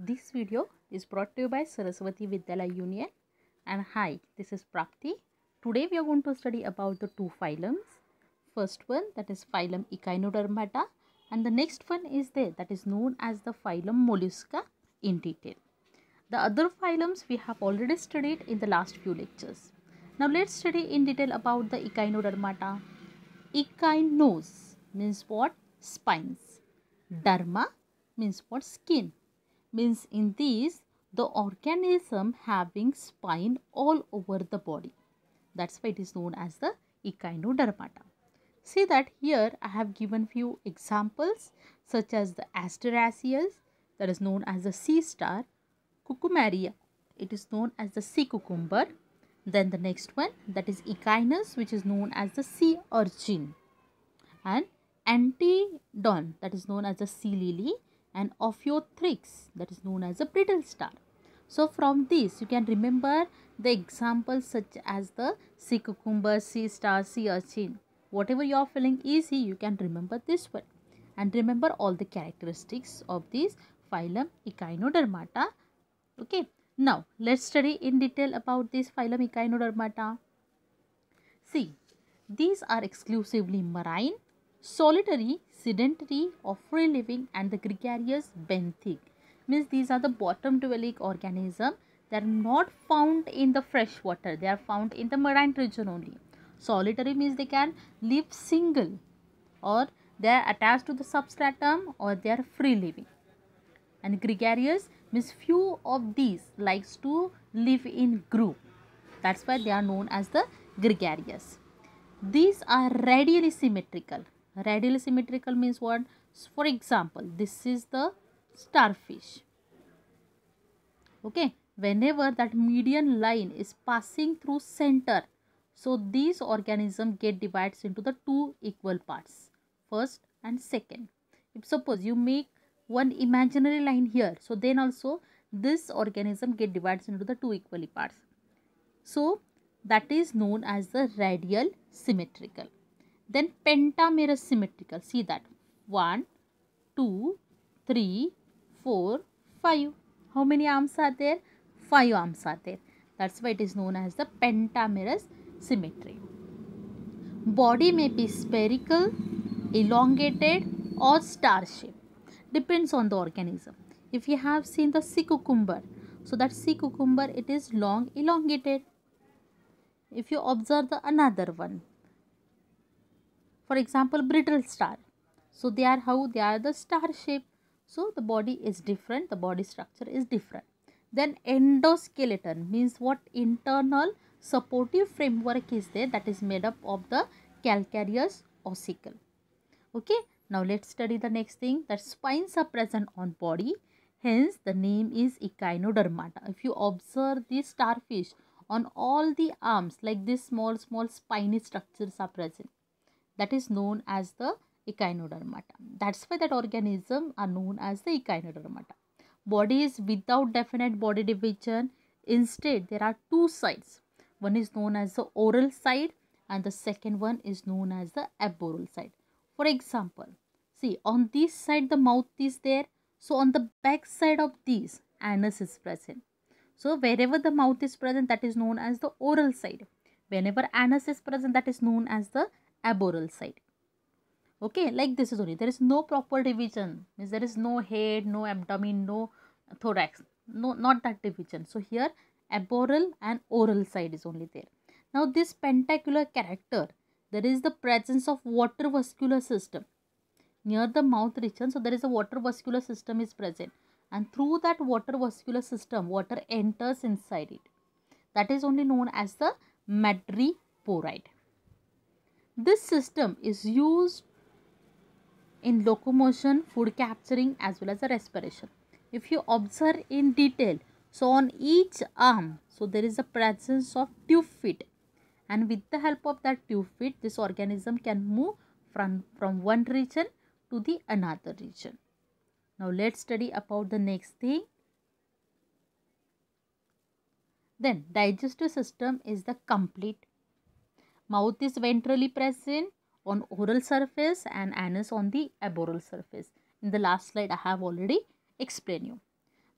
This video is brought to you by Saraswati Vidyalaya Union and hi, this is Prapti. Today we are going to study about the two phylums. First one that is phylum Echinodermata and the next one is there that is known as the phylum Mollusca in detail. The other phylums we have already studied in the last few lectures. Now let's study in detail about the Echinodermata. Echinos means what? Spines. Derma means what? Skin means in these the organism having spine all over the body. That's why it is known as the echinodermata. See that here I have given few examples such as the asteraceae that is known as the sea star, cucumaria it is known as the sea cucumber. Then the next one that is echinus which is known as the sea urchin and antidon that is known as the sea lily and Ophiothrix that is known as a brittle star. So from this you can remember the examples such as the sea cucumber, sea star, sea urchin. Whatever you are feeling easy you can remember this one and remember all the characteristics of this phylum Echinodermata. Okay. Now let's study in detail about this phylum Echinodermata. See these are exclusively marine solitary, sedentary or free living and the gregarious benthic. Means these are the bottom dwelling organism They are not found in the fresh water. They are found in the marine region only. Solitary means they can live single or they are attached to the substratum or they are free living. And gregarious means few of these likes to live in group. That's why they are known as the gregarious. These are radially symmetrical Radially symmetrical means what? For example, this is the starfish. Okay. Whenever that median line is passing through center, so these organism get divides into the two equal parts, first and second. If suppose you make one imaginary line here, so then also this organism get divides into the two equally parts. So that is known as the radial symmetrical. Then pentamer is symmetrical. See that. 1, 2, 3, 4, 5. How many arms are there? 5 arms are there. That's why it is known as the pentamerous symmetry. Body may be spherical, elongated or star shape. Depends on the organism. If you have seen the sea cucumber, so that sea cucumber it is long elongated. If you observe the another one, for example brittle star so they are how they are the star shape so the body is different the body structure is different then endoskeleton means what internal supportive framework is there that is made up of the calcareous ossicle okay now let's study the next thing that spines are present on body hence the name is echinodermata if you observe this starfish on all the arms like this small small spiny structures are present that is known as the echinodermata. That's why that organism are known as the echinodermata. Body is without definite body division. Instead, there are two sides. One is known as the oral side and the second one is known as the aboral side. For example, see on this side the mouth is there. So on the back side of this anus is present. So wherever the mouth is present that is known as the oral side. Whenever anus is present that is known as the Aboral side okay like this is only there is no proper division means there is no head no abdomen no thorax no not that division so here aboral and oral side is only there now this pentacular character there is the presence of water vascular system near the mouth region so there is a water vascular system is present and through that water vascular system water enters inside it that is only known as the madreporite. This system is used in locomotion, food capturing as well as the respiration. If you observe in detail, so on each arm, so there is a presence of tube feet and with the help of that tube feet, this organism can move from, from one region to the another region. Now let's study about the next thing. Then digestive system is the complete Mouth is ventrally present on oral surface and anus on the aboral surface. In the last slide, I have already explained you.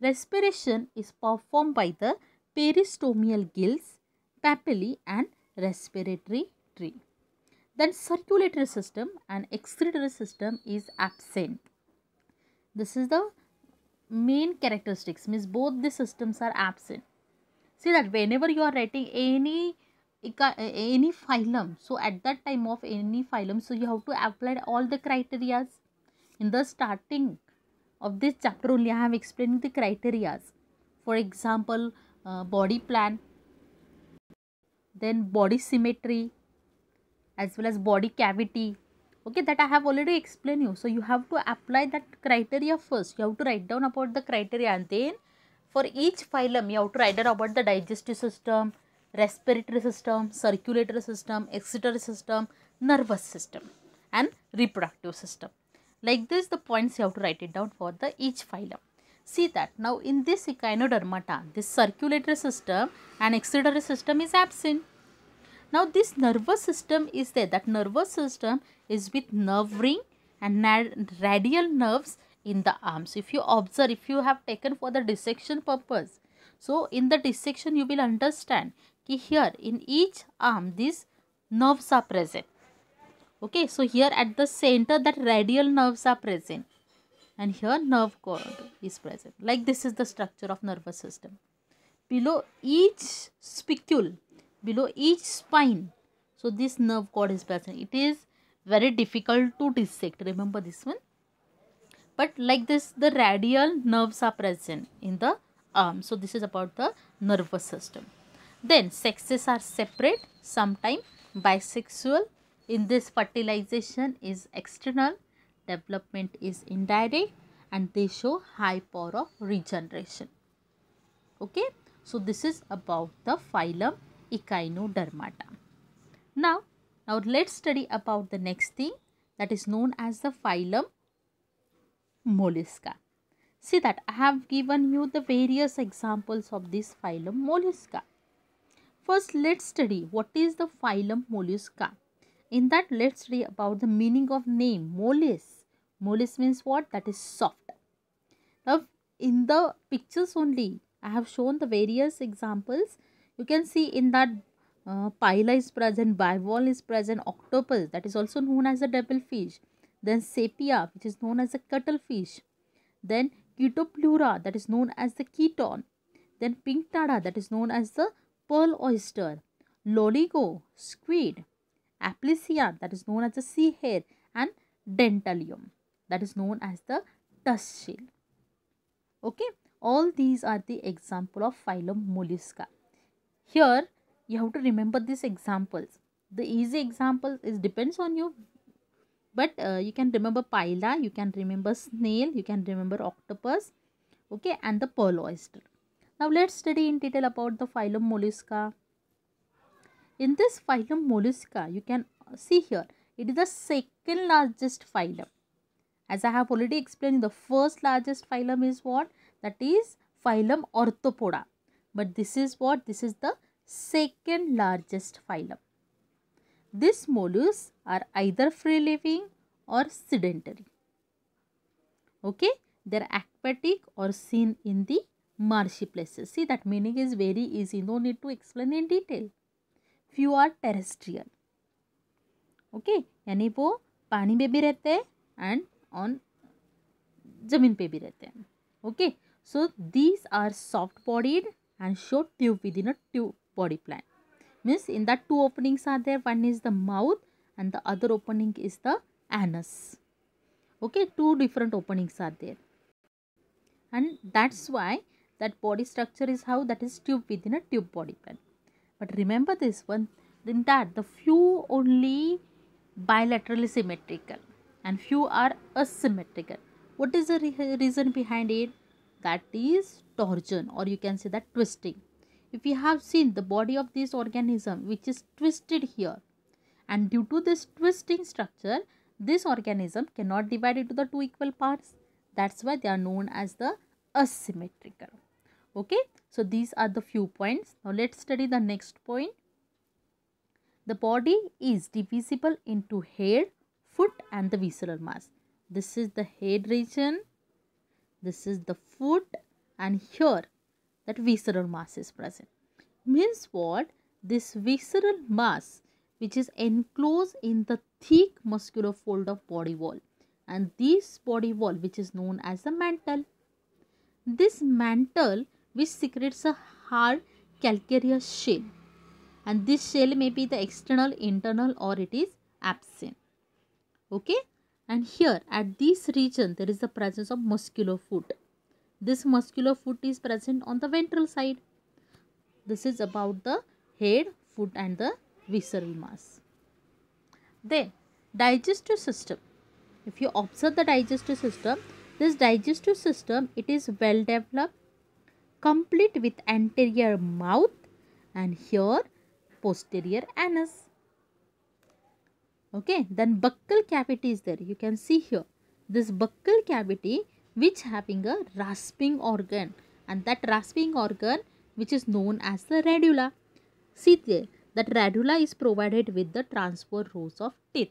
Respiration is performed by the peristomial gills, papillae and respiratory tree. Then circulatory system and excretory system is absent. This is the main characteristics means both the systems are absent. See that whenever you are writing any any phylum so at that time of any phylum so you have to apply all the criterias in the starting of this chapter only i have explained the criterias for example uh, body plan then body symmetry as well as body cavity okay that i have already explained you so you have to apply that criteria first you have to write down about the criteria and then for each phylum you have to write down about the digestive system respiratory system, circulatory system, excitatory system, nervous system and reproductive system. Like this the points you have to write it down for the each phylum. See that now in this echinodermata this circulatory system and excitatory system is absent. Now this nervous system is there that nervous system is with nerve ring and radial nerves in the arms. If you observe if you have taken for the dissection purpose so in the dissection you will understand here in each arm these nerves are present. Okay, so here at the center that radial nerves are present and here nerve cord is present. Like this is the structure of nervous system. Below each spicule, below each spine, so this nerve cord is present. It is very difficult to dissect. Remember this one? But like this, the radial nerves are present in the arm. So this is about the nervous system. Then sexes are separate, sometimes bisexual. In this fertilization is external, development is indirect and they show high power of regeneration. Okay. So, this is about the phylum Echinodermata. Now, now let's study about the next thing that is known as the phylum Mollusca. See that I have given you the various examples of this phylum Mollusca. First, let's study what is the phylum Mollusca. In that, let's study about the meaning of name mollis. Mollis means what? That is soft. Now, in the pictures only, I have shown the various examples. You can see in that uh, pila is present, bivalve is present, octopus that is also known as a devil fish. Then sepia which is known as a cuttlefish. Then ketoplura that is known as the keton. Then pinctada that is known as the pearl oyster, loligo, squid, aplysia that is known as the sea hare and dentalium that is known as the tusk shell. Okay, all these are the example of phylum mollusca. Here you have to remember these examples. The easy example is depends on you but uh, you can remember pila, you can remember snail, you can remember octopus okay and the pearl oyster. Now let's study in detail about the phylum Mollusca. In this phylum Mollusca, you can see here, it is the second largest phylum. As I have already explained, the first largest phylum is what? That is phylum Orthopoda. But this is what? This is the second largest phylum. These mollusks are either free living or sedentary. Okay, they are aquatic or seen in the marshy places. See that meaning is very easy. No need to explain in detail. Few are terrestrial. Okay. Yani wo pani pe bhi and on jamin Okay. So these are soft bodied and short tube within a tube body plant. Means in that two openings are there. One is the mouth and the other opening is the anus. Okay. Two different openings are there. And that's why that body structure is how that is tube within a tube body plan, but remember this one in that the few only bilaterally symmetrical and few are asymmetrical what is the re reason behind it that is torsion or you can say that twisting if we have seen the body of this organism which is twisted here and due to this twisting structure this organism cannot divide into the two equal parts that's why they are known as the asymmetrical okay so these are the few points now let's study the next point the body is divisible into head foot and the visceral mass this is the head region this is the foot and here that visceral mass is present means what this visceral mass which is enclosed in the thick muscular fold of body wall and this body wall which is known as the mantle this mantle which secretes a hard calcareous shell and this shell may be the external internal or it is absent okay and here at this region there is the presence of muscular foot this muscular foot is present on the ventral side this is about the head foot and the visceral mass then digestive system if you observe the digestive system this digestive system it is well developed complete with anterior mouth and here posterior anus. Okay, then buccal cavity is there. You can see here. This buccal cavity which having a rasping organ and that rasping organ which is known as the radula. See there, that radula is provided with the transfer rows of teeth.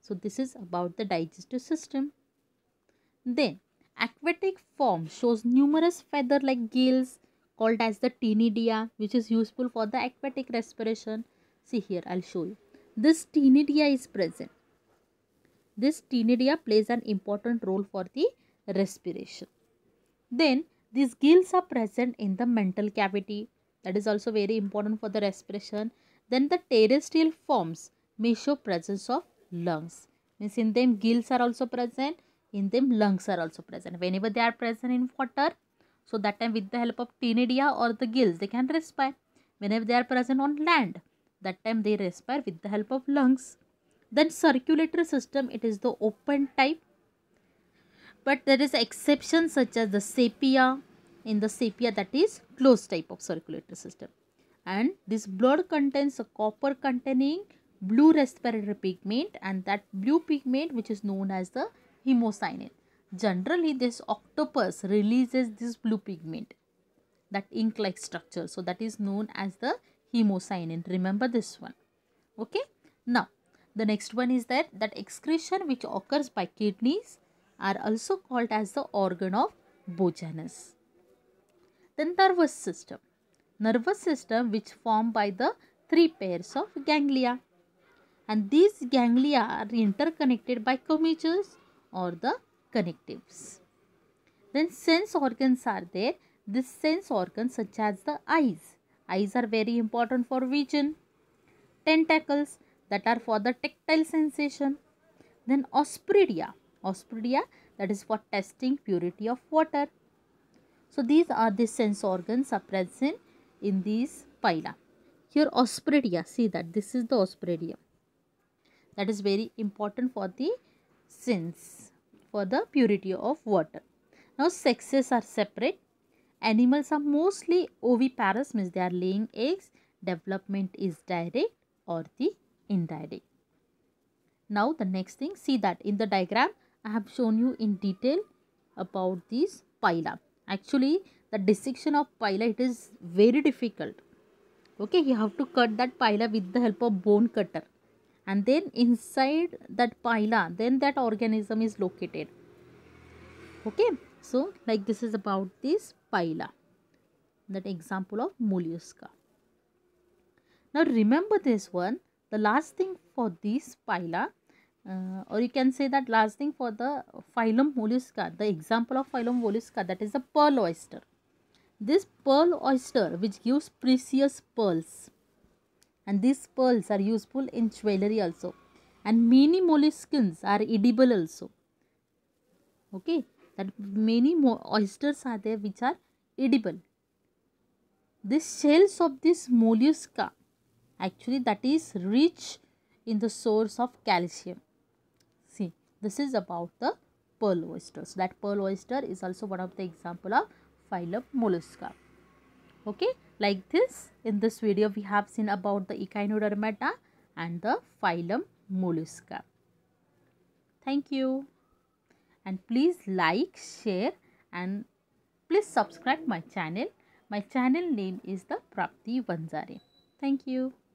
So, this is about the digestive system. Then, Aquatic form shows numerous feather-like gills called as the tinidia which is useful for the aquatic respiration. See here, I'll show you. This tinidia is present. This tinidia plays an important role for the respiration. Then these gills are present in the mental cavity that is also very important for the respiration. Then the terrestrial forms may show presence of lungs means in them gills are also present in them lungs are also present whenever they are present in water so that time with the help of tinidia or the gills they can respire whenever they are present on land that time they respire with the help of lungs then circulatory system it is the open type but there is exception such as the sepia in the sepia that is closed type of circulatory system and this blood contains a copper containing blue respiratory pigment and that blue pigment which is known as the hemocyanin. Generally, this octopus releases this blue pigment, that ink-like structure. So, that is known as the hemocyanin. Remember this one. Okay. Now, the next one is that, that excretion which occurs by kidneys are also called as the organ of Bojanus. The nervous system. Nervous system which formed by the three pairs of ganglia. And these ganglia are interconnected by commuters or the connectives. Then sense organs are there. This sense organs such as the eyes. Eyes are very important for vision. Tentacles that are for the tactile sensation. Then ospridia. Ospridia that is for testing purity of water. So these are the sense organs are present in these phyla. Here ospridia, see that this is the ospridium. That is very important for the sins for the purity of water. Now sexes are separate. Animals are mostly oviparous means they are laying eggs. Development is direct or the indirect. Now the next thing see that in the diagram I have shown you in detail about these pila. Actually the dissection of pila it is very difficult. Okay you have to cut that pila with the help of bone cutter and then inside that pila then that organism is located okay so like this is about this pila that example of mollusca now remember this one the last thing for this pila uh, or you can say that last thing for the phylum mollusca the example of phylum mollusca that is the pearl oyster this pearl oyster which gives precious pearls and these pearls are useful in jewelry also and many mollusks are edible also okay that many more oysters are there which are edible the shells of this mollusca actually that is rich in the source of calcium see this is about the pearl oysters that pearl oyster is also one of the example of phylum mollusca okay like this in this video we have seen about the echinodermata and the phylum mollusca thank you and please like share and please subscribe my channel my channel name is the prapti vanzare thank you